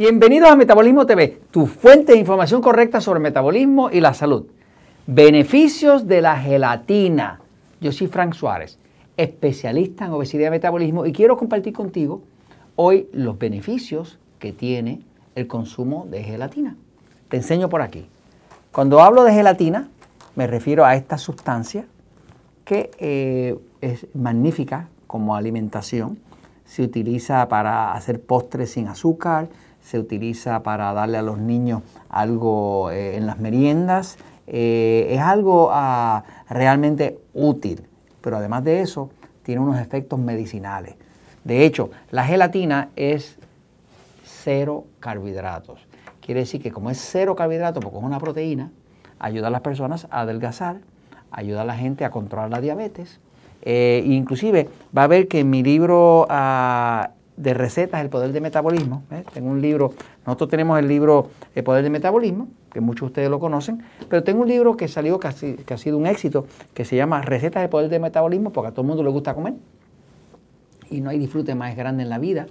Bienvenidos a Metabolismo TV, tu fuente de información correcta sobre metabolismo y la salud. Beneficios de la gelatina. Yo soy Frank Suárez, especialista en obesidad y metabolismo y quiero compartir contigo hoy los beneficios que tiene el consumo de gelatina. Te enseño por aquí. Cuando hablo de gelatina, me refiero a esta sustancia que eh, es magnífica como alimentación. Se utiliza para hacer postres sin azúcar, se utiliza para darle a los niños algo eh, en las meriendas. Eh, es algo ah, realmente útil, pero además de eso tiene unos efectos medicinales. De hecho, la gelatina es cero carbohidratos. Quiere decir que como es cero carbohidratos, porque es una proteína, ayuda a las personas a adelgazar, ayuda a la gente a controlar la diabetes. Eh, inclusive va a ver que en mi libro ah, de recetas, El Poder del Metabolismo. Tengo un libro, nosotros tenemos el libro El eh, Poder del Metabolismo, que muchos de ustedes lo conocen, pero tengo un libro que salió, que ha, que ha sido un éxito, que se llama Recetas del Poder del Metabolismo, porque a todo el mundo le gusta comer. Y no hay disfrute más grande en la vida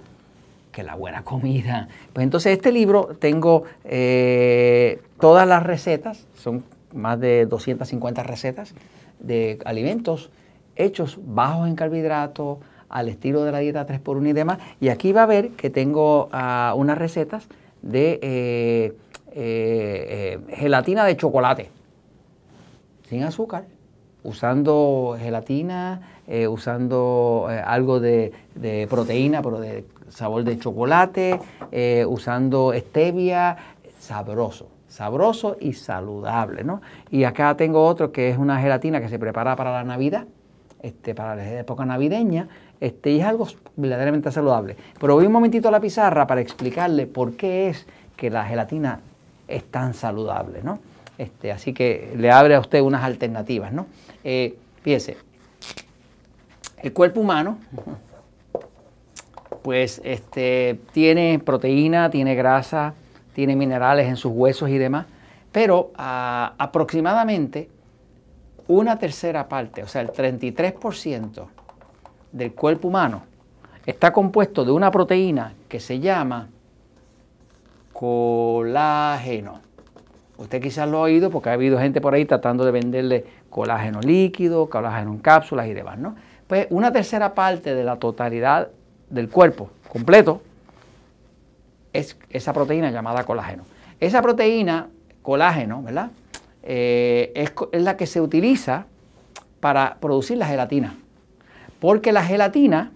que la buena comida. Pues entonces este libro tengo eh, todas las recetas, son más de 250 recetas de alimentos hechos bajos en carbohidratos, al estilo de la dieta 3x1 y demás. Y aquí va a ver que tengo ah, unas recetas de eh, eh, eh, gelatina de chocolate, sin azúcar, usando gelatina, usando algo de, proteína, pero de sabor de chocolate, usando stevia, sabroso sabroso y saludable, ¿no? Y acá tengo otro que es una gelatina que se prepara para la Navidad, este, para la época navideña, este, y es algo verdaderamente saludable. Pero voy un momentito a la pizarra para explicarle por qué es que la gelatina es tan saludable, ¿no? Este, así que le abre a usted unas alternativas, ¿no? Eh, el cuerpo humano, pues este, tiene proteína, tiene grasa, tiene minerales en sus huesos y demás, pero ah, aproximadamente una tercera parte, o sea, el 33% del cuerpo humano está compuesto de una proteína que se llama colágeno. Usted quizás lo ha oído porque ha habido gente por ahí tratando de venderle colágeno líquido, colágeno en cápsulas y demás, ¿no? Pues una tercera parte de la totalidad del cuerpo completo es esa proteína llamada colágeno. Esa proteína, colágeno, ¿verdad? Eh, es la que se utiliza para producir la gelatina. Porque la gelatina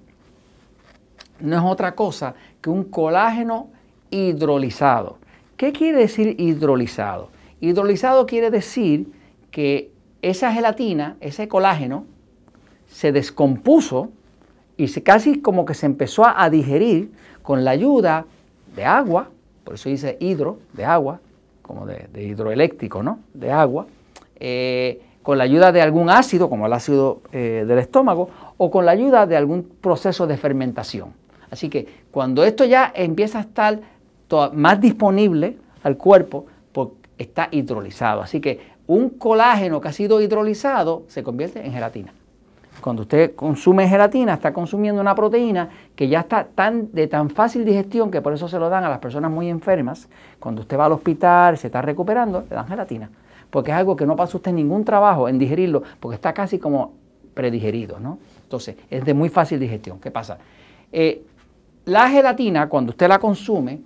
no es otra cosa que un colágeno hidrolizado. ¿Qué quiere decir hidrolizado? Hidrolizado quiere decir que esa gelatina, ese colágeno, se descompuso y se casi como que se empezó a digerir con la ayuda de agua, por eso dice hidro, de agua, como de, hidroeléctrico, ¿no? De agua. Eh, con la ayuda de algún ácido, como el ácido eh, del estómago, o con la ayuda de algún proceso de fermentación. Así que cuando esto ya empieza a estar más disponible al cuerpo, porque está hidrolizado. Así que un colágeno que ha sido hidrolizado se convierte en gelatina. Cuando usted consume gelatina, está consumiendo una proteína que ya está tan, de tan fácil digestión que por eso se lo dan a las personas muy enfermas. Cuando usted va al hospital, se está recuperando, le dan gelatina porque es algo que no pasa usted ningún trabajo en digerirlo, porque está casi como predigerido, ¿no? Entonces, es de muy fácil digestión. ¿Qué pasa? Eh, la gelatina, cuando usted la consume,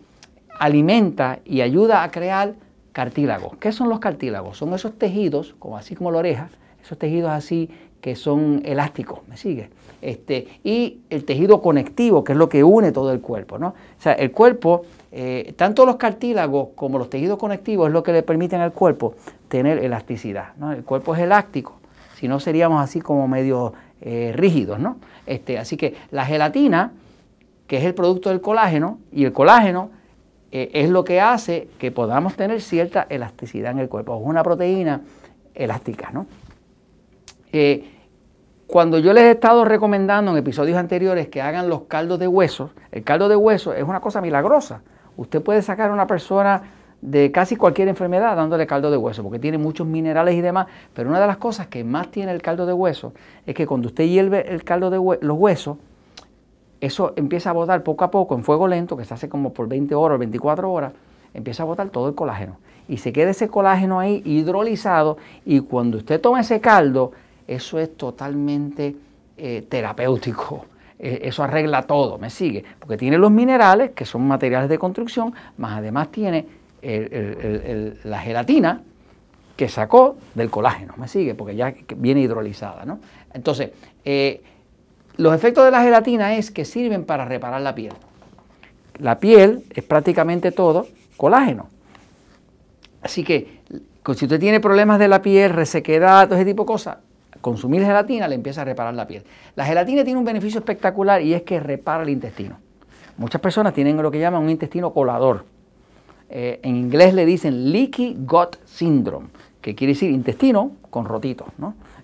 alimenta y ayuda a crear cartílagos. ¿Qué son los cartílagos? Son esos tejidos, como así como la oreja, esos tejidos así que son elásticos, ¿me sigue? Este, y el tejido conectivo, que es lo que une todo el cuerpo. ¿no? O sea, el cuerpo, eh, tanto los cartílagos como los tejidos conectivos es lo que le permiten al cuerpo tener elasticidad. El cuerpo es elástico, si no seríamos así como medio eh, rígidos. ¿no? Este, así que la gelatina, que es el producto del colágeno, y el colágeno eh, es lo que hace que podamos tener cierta elasticidad en el cuerpo. Es una proteína elástica, ¿no? Eh, cuando yo les he estado recomendando en episodios anteriores que hagan los caldos de huesos, el caldo de huesos es una cosa milagrosa. Usted puede sacar a una persona de casi cualquier enfermedad dándole caldo de hueso, porque tiene muchos minerales y demás, pero una de las cosas que más tiene el caldo de hueso es que cuando usted hierve el caldo de los huesos, eso empieza a botar poco a poco en fuego lento, que se hace como por 20 horas, 24 horas, empieza a botar todo el colágeno. Y se queda ese colágeno ahí hidrolizado y cuando usted toma ese caldo, eso es totalmente eh, terapéutico. E, eso arregla todo, me sigue, porque tiene los minerales, que son materiales de construcción, más además tiene la gelatina que sacó del colágeno, me sigue, porque ya viene hidrolizada. ¿no? Entonces, eh, los efectos de la gelatina es que sirven para reparar la piel. La piel es prácticamente todo colágeno. Así que si usted tiene problemas de la piel, resequedad, todo ese tipo de cosas, consumir gelatina le empieza a reparar la piel. La gelatina tiene un beneficio espectacular y es que repara el intestino. Muchas personas tienen lo que llaman un intestino colador. Eh, en inglés le dicen leaky gut syndrome, que quiere decir intestino con rotitos.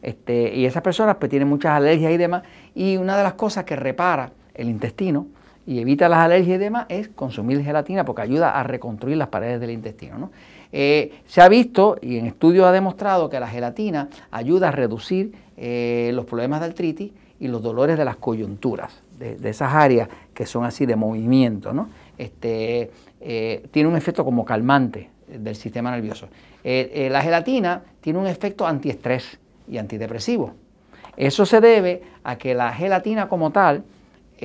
Este, y esas personas pues, tienen muchas alergias y demás. Y una de las cosas que repara el intestino y evita las alergias y demás es consumir gelatina porque ayuda a reconstruir las paredes del intestino. Eh, se ha visto y en estudios ha demostrado que la gelatina ayuda a reducir eh, los problemas de artritis y los dolores de las coyunturas, de, esas áreas que son así de movimiento. ¿no? Este, eh, tiene un efecto como calmante del sistema nervioso. la gelatina tiene un efecto antiestrés y antidepresivo. Eso se debe a que la gelatina como tal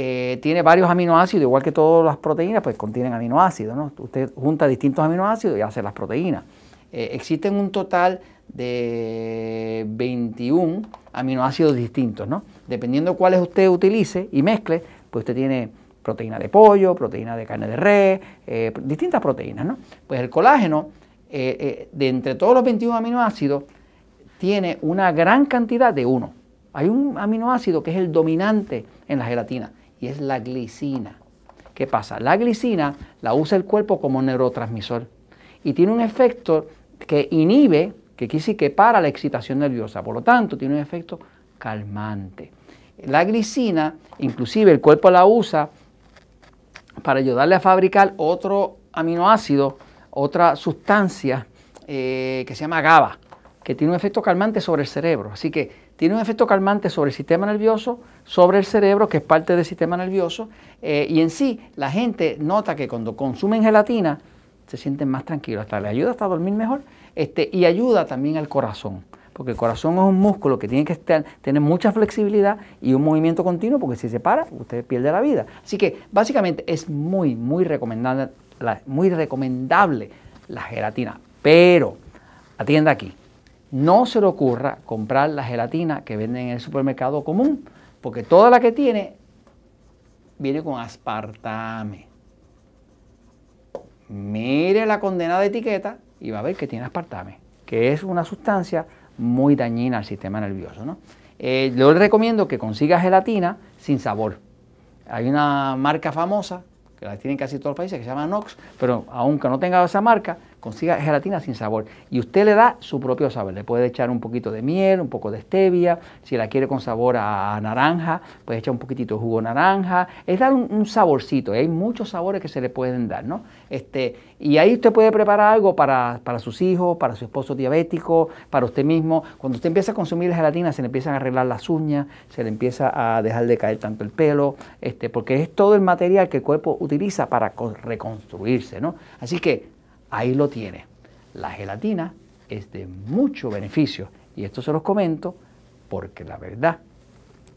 eh, tiene varios aminoácidos, igual que todas las proteínas, pues contienen aminoácidos. ¿no? Usted junta distintos aminoácidos y hace las proteínas. Eh, existen un total de 21 aminoácidos distintos. ¿no? Dependiendo cuáles usted utilice y mezcle, pues usted tiene proteína de pollo, proteína de carne de res, eh, distintas proteínas. ¿no? Pues el colágeno, de entre todos los 21 aminoácidos, tiene una gran cantidad de uno. Hay un aminoácido que es el dominante en la gelatina y es la glicina. ¿Qué pasa? La glicina la usa el cuerpo como neurotransmisor y tiene un efecto que inhibe, que quiere que para la excitación nerviosa, por lo tanto tiene un efecto calmante. La glicina, inclusive el cuerpo la usa para ayudarle a fabricar otro aminoácido, otra sustancia eh, que se llama GABA, que tiene un efecto calmante sobre el cerebro. Así que tiene un efecto calmante sobre el sistema nervioso, sobre el cerebro, que es parte del sistema nervioso, eh, y en sí la gente nota que cuando consumen gelatina se sienten más tranquilos, hasta le ayuda hasta dormir mejor, este, y ayuda también al corazón, porque el corazón es un músculo que tiene que estar, tener mucha flexibilidad y un movimiento continuo, porque si se para, usted pierde la vida. Así que básicamente es muy, muy recomendable, muy recomendable la gelatina, pero atienda aquí. No se le ocurra comprar la gelatina que venden en el supermercado común, porque toda la que tiene viene con aspartame. Mire la condenada etiqueta y va a ver que tiene aspartame, que es una sustancia muy dañina al sistema nervioso. Eh, yo le recomiendo que consiga gelatina sin sabor. Hay una marca famosa que la tienen casi todos los países que se llama Nox, pero aunque no tenga esa marca, consiga gelatina sin sabor y usted le da su propio sabor. Le puede echar un poquito de miel, un poco de stevia, si la quiere con sabor a naranja, puede echar un poquitito de jugo naranja. Es dar un, saborcito saborcito, hay muchos sabores que se le pueden dar, ¿no? Este, y ahí usted puede preparar algo para, sus hijos, para su esposo diabético, para usted mismo. Cuando usted empieza a consumir gelatina, se le empiezan a arreglar las uñas, se le empieza a dejar de caer tanto el pelo, este, porque es todo el material que el cuerpo utiliza para reconstruirse, ¿no? Así que Ahí lo tiene. La gelatina es de mucho beneficio y esto se los comento porque la verdad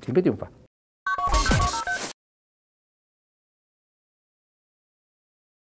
siempre triunfa.